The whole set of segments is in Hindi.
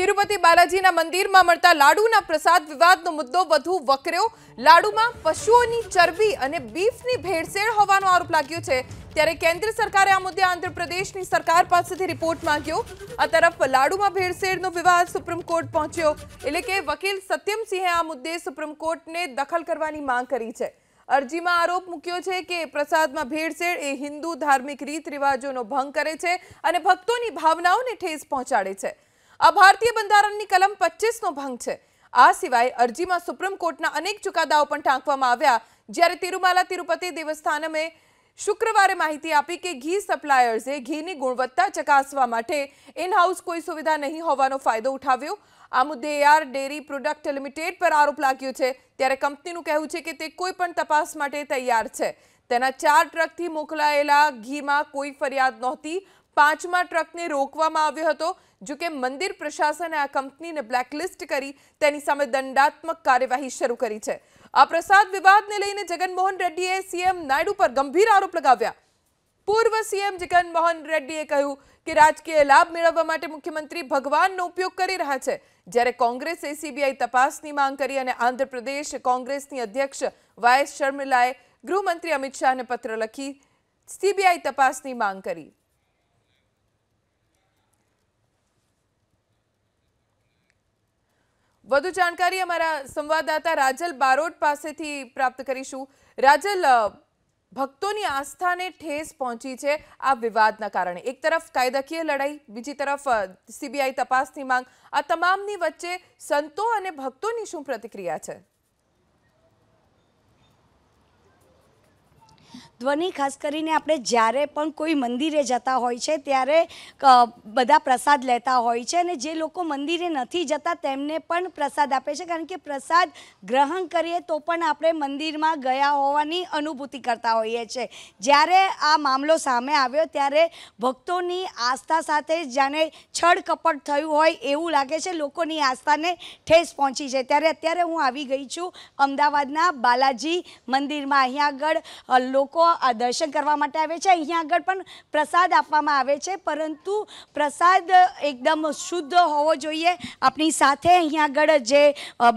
તિરુપતિ બાલાજીના મંદિરમાં મળતા લાડુના પ્રસાદ વિવાદનો મુદ્દો વધુ વકર્યો લાડુમાં પશુઓની ચરબી અને બીફની ભેળસેળ હોવાનો આરોપ લાગ્યો છે ત્યારે કેન્દ્ર સરકારે આ મુદ્દે આંધ્રપ્રદેશની સરકાર પાસેથી રિપોર્ટ માંગ્યો આ તરફ લાડુમાં ભેળસેળનો વિવાદ સુપ્રીમ કોર્ટ પહોંચ્યો એટલે કે વકીલ સત્યમસિંહે આ મુદ્દે સુપ્રીમ કોર્ટને દખલ કરવાની માંગ કરી છે અરજીમાં આરોપ મૂક્યો છે કે પ્રસાદમાં ભેળસેળ એ હિન્દુ ધાર્મિક રીત રિવાજોનો ભંગ કરે છે અને ભક્તોની ભાવનાઓને ઠેસ પહોંચાડે છે આ ભારતીય બંધારણની કલમ 25 નો ભાગ છે આ સિવાય અરજીમાં સુપ્રીમ કોર્ટના અનેક ચકાદાઓ પણ ઠાંકવામાં આવ્યા જ્યારે તિરુમાલા તિરુપતિ દેવસ્થાનમે શુક્રવારે માહિતી આપી કે ઘી સપ્લાયર ゼ ઘીની ગુણવત્તા ચકાસવા માટે ઇનહાઉસ કોઈ સુવિધા નહીં હોવાનો ફાયદો ઉઠાવ્યો આ મુદ્દે AR ડેરી પ્રોડક્ટ લિમિટેડ પર આરોપ લાગ્યો છે ત્યારે કંપનીનું કહેવું છે કે તે કોઈ પણ તપાસ માટે તૈયાર છે તેના 4 ટ્રકથી મોકલાયેલા ઘીમાં કોઈ ફરિયાદ નોતી પાંચમા ટ્રકને રોકવામાં આવ્યો હતો જો કે મંદિર પ્રશાસને આ કંપનીને બ્લેકલિસ્ટ કરી તેની સામે દંડાત્મક કાર્યવાહી શરૂ કરી છે આ પ્રસાદ વિવાદને લઈને જગનમોહન રેડ્ડીએ સીએમ નાયડુ પર ગંભીર આરોપ લગાવ્યા પૂર્વ સીએમ જગનમોહન રેડ્ડીએ કહ્યું કે રાજકીય લાભ મેળવવા માટે મુખ્યમંત્રી ભગવાનનો ઉપયોગ કરી રહ્યા છે જ્યારે કોંગ્રેસે સીબીઆઈ તપાસની માંગ કરી અને આંધ્રપ્રદેશ કોંગ્રેસની અધ્યક્ષ વાય શર્મિલાએ ગૃહમંત્રી અમિત શાહને પત્ર લખી સીબીઆઈ તપાસની માંગ કરી વધુ જાણકારી અમારા સંવાદદાતા રાજલ બારોટ પાસેથી પ્રાપ્ત કરીશું રાજલ ભક્તોની આસ્થાને ઠેસ પહોંચી છે આ વિવાદના કારણે એક તરફ કાયદાકીય લડાઈ બીજી તરફ સીબીઆઈ તપાસની માંગ આ તમામની વચ્ચે સંતો અને ભક્તોની શું પ્રતિક્રિયા છે દુર્ની ખાસ કરીને આપણે જારે પણ કોઈ મંદિરે જતા હોય છે ત્યારે બધા પ્રસાદ લેતા હોય છે અને જે લોકો મંદિરે નથી જતા તેમને પણ પ્રસાદ આપે છે કારણ કે પ્રસાદ ગ્રહણ કરીએ તો પણ આપણે મંદિરમાં ગયા હોવાની અનુભૂતિ કરતા હોઈએ છે જારે આ મામલો સામે આવ્યો ત્યારે ભક્તોની આસ્થા સાથે જાણે છળ કપટ થયું હોય એવું લાગે છે લોકોની આસ્થાને ઠેસ પહોંચી છે ત્યારે અત્યારે હું આવી ગઈ છું અમદાવાદના બાલાજી મંદિરમાં અહીં આગળ લોકો આ દર્શન કરવા માટે આવે છે અહીં આગળ પણ પ્રસાદ આપવામાં આવે છે પરંતુ પ્રસાદ एकदम शुद्ध હોવો જોઈએ આપની સાથે અહીં આગળ જે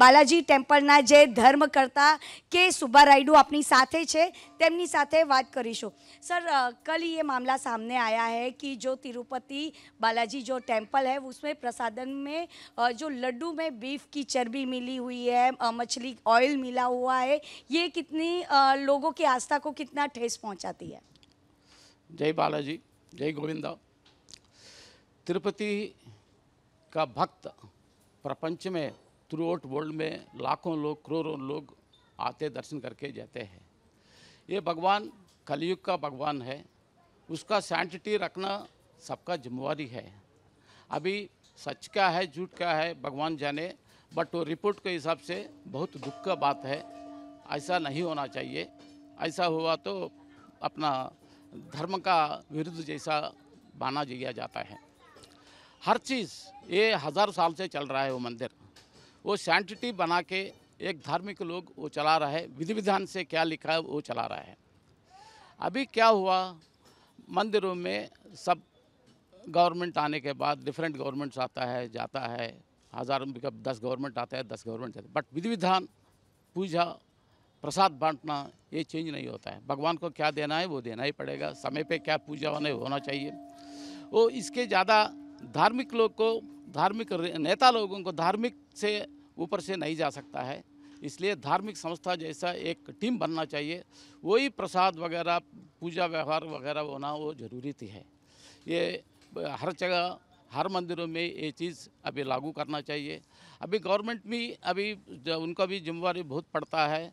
બાલાજી ટેમ્પલના જે ધર્મકર્તા કે સુભારાયડુ આપની સાથે છે તેમની સાથે વાત કરીશું સર કલીયે મામલો સામે આયા છે કે જો તિરુપતિ બાલાજી જો ટેમ્પલ હે उसमे પ્રસાદન મે જો લડુ મે બીફ કી ચરબી મિલી હુઈ હે મછલી ઓઈલ મિલા હુઆ હે યે કિતની લોકો કે આસ્થા કો કિતના ठेस पहुंचाती है जय बालाजी जय गोविंदा तिरुपति का भक्त प्रपंच में थ्रू आउट वर्ल्ड में लाखों लोग करोड़ों लोग आते दर्शन करके जाते हैं ये भगवान कलयुग का भगवान है उसका सैंटिटी रखना सबका जिम्मेवारी है अभी सच का है झूठ का है भगवान जाने बट वो रिपोर्ट के हिसाब से बहुत दुख का बात है ऐसा नहीं होना चाहिए ऐसा हुआ तो अपना धर्म का विरुद्ध जैसा बाना जिया जाता है हर चीज़ ये हज़ार साल से चल रहा है वो मंदिर वो सैंटिटी बना के एक धार्मिक लोग वो चला रहा है विधि विधान से क्या लिखा है वो चला रहा है अभी क्या हुआ मंदिरों में सब गवर्नमेंट आने के बाद डिफरेंट गवर्नमेंट्स आता है जाता है हज़ार दस गवर्नमेंट आता है दस गवर्नमेंट जाता है बट विधि विधान पूजा प्रसाद बांटना ये चेंज नहीं होता है भगवान को क्या देना है वो देना ही पड़ेगा समय पे क्या पूजा होने होना चाहिए वो इसके ज़्यादा धार्मिक लोग को धार्मिक नेता लोगों को धार्मिक से ऊपर से नहीं जा सकता है इसलिए धार्मिक संस्था जैसा एक टीम बनना चाहिए वही प्रसाद वगैरह पूजा व्यवहार वगैरह होना वो जरूरी थी है ये हर जगह हर मंदिरों में ये चीज़ अभी लागू करना चाहिए अभी गवर्नमेंट भी अभी उनका भी जिम्मेवारी बहुत पड़ता है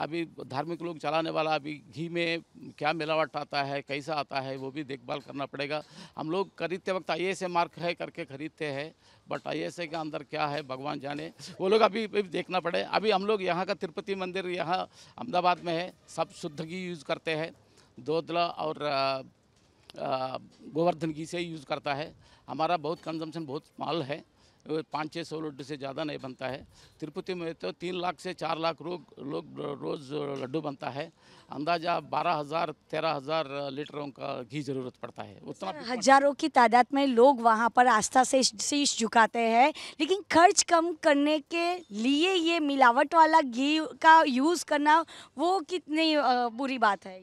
अभी धार्मिक लोग चलाने वाला अभी घी में क्या मिलावट आता है कैसा आता है वो भी देखभाल करना पड़ेगा हम लोग खरीदते वक्त आई एस मार्क है करके खरीदते हैं बट आई एस के अंदर क्या है भगवान जाने वो लोग अभी भी देखना पड़े अभी हम लोग यहाँ का तिरुपति मंदिर यहाँ अहमदाबाद में है सब शुद्ध घी यूज़ करते हैं दोदला और गोवर्धन घी से यूज़ करता है हमारा बहुत कंजम्पन बहुत स्मॉल है पाँच छः सौ लड्डू से ज़्यादा नहीं बनता है तिरुपति में तो तीन लाख से चार लाख लोग लोग रोज़ लड्डू बनता है अंदाज़ा बारह हज़ार तेरह हज़ार लीटरों का घी ज़रूरत पड़ता है उतना हज़ारों की तादाद में लोग वहाँ पर आस्था से शीश झुकाते हैं लेकिन खर्च कम करने के लिए ये मिलावट वाला घी का यूज़ करना वो कितनी बुरी बात है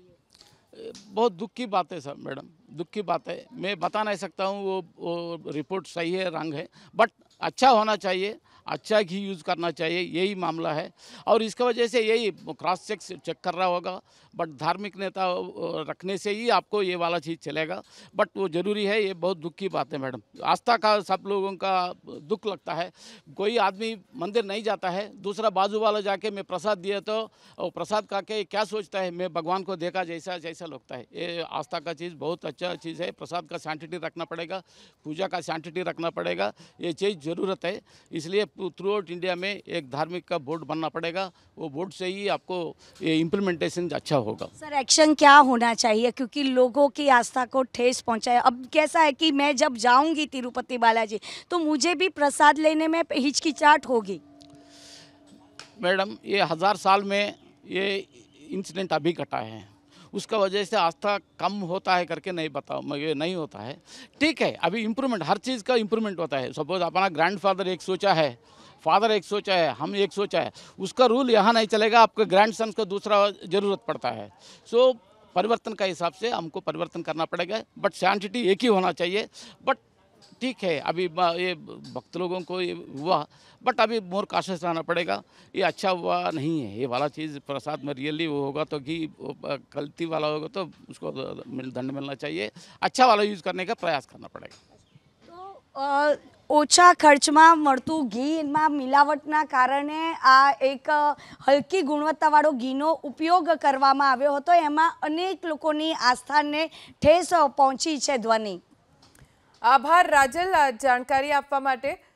बहुत दुख की बात है सर मैडम दुख की बात है मैं बता नहीं सकता हूँ वो, वो रिपोर्ट सही है रंग है बट अच्छा होना चाहिए अच्छा घी यूज़ करना चाहिए यही मामला है और इसका वजह से यही क्रॉस चेक चेक कर रहा होगा बट धार्मिक नेता रखने से ही आपको ये वाला चीज़ चलेगा बट वो ज़रूरी है ये बहुत दुख की बात है मैडम आस्था का सब लोगों का दुख लगता है कोई आदमी मंदिर नहीं जाता है दूसरा बाजू वाला जाके मैं प्रसाद दिया तो प्रसाद खा के क्या सोचता है मैं भगवान को देखा जैसा जैसा लगता है ये आस्था का चीज़ बहुत अच्छा चीज़ है प्रसाद का सैंटिटी रखना पड़ेगा पूजा का सैंटिटी रखना पड़ेगा ये चीज़ ज़रूरत है इसलिए थ्रू आउट इंडिया में एक धार्मिक का बोर्ड बनना पड़ेगा वो बोर्ड से ही आपको इम्प्लीमेंटेशन अच्छा होगा सर एक्शन क्या होना चाहिए क्योंकि लोगों की आस्था को ठेस पहुंचाए अब कैसा है कि मैं जब जाऊंगी तिरुपति बालाजी तो मुझे भी प्रसाद लेने में हिचकिचाहट होगी मैडम ये हज़ार साल में ये इंसिडेंट अभी घटा है उसका वजह से आस्था कम होता है करके नहीं बताओ नहीं होता है ठीक है अभी इम्प्रूवमेंट हर चीज़ का इम्प्रूवमेंट होता है सपोज अपना ग्रैंडफादर एक सोचा है फादर एक सोचा है हम एक सोचा है उसका रूल यहाँ नहीं चलेगा आपके ग्रैंड सन्स को दूसरा ज़रूरत पड़ता है सो परिवर्तन का हिसाब से हमको परिवर्तन करना पड़ेगा बट सैंटिटी एक ही होना चाहिए बट ठीक है अभी ये भक्त लोगों को ये हुआ बट अभी मोर काशस रहना पड़ेगा ये अच्छा हुआ नहीं है ये वाला चीज़ प्रसाद में रियली वो होगा तो घी गलती वाला होगा तो उसको दंड मिलना चाहिए अच्छा वाला यूज़ करने का प्रयास करना पड़ेगा तो, ઓછા ખર્ચમાં મળતું ઘીમાં મિલાવટના કારણે આ એક હલકી ગુણવત્તાવાળો ઘીનો ઉપયોગ કરવામાં આવ્યો હતો એમાં અનેક લોકોની આસ્થાને ઠેસ પહોંચી છે ધ્વનિ આભાર રાજલ જાણકારી આપવા માટે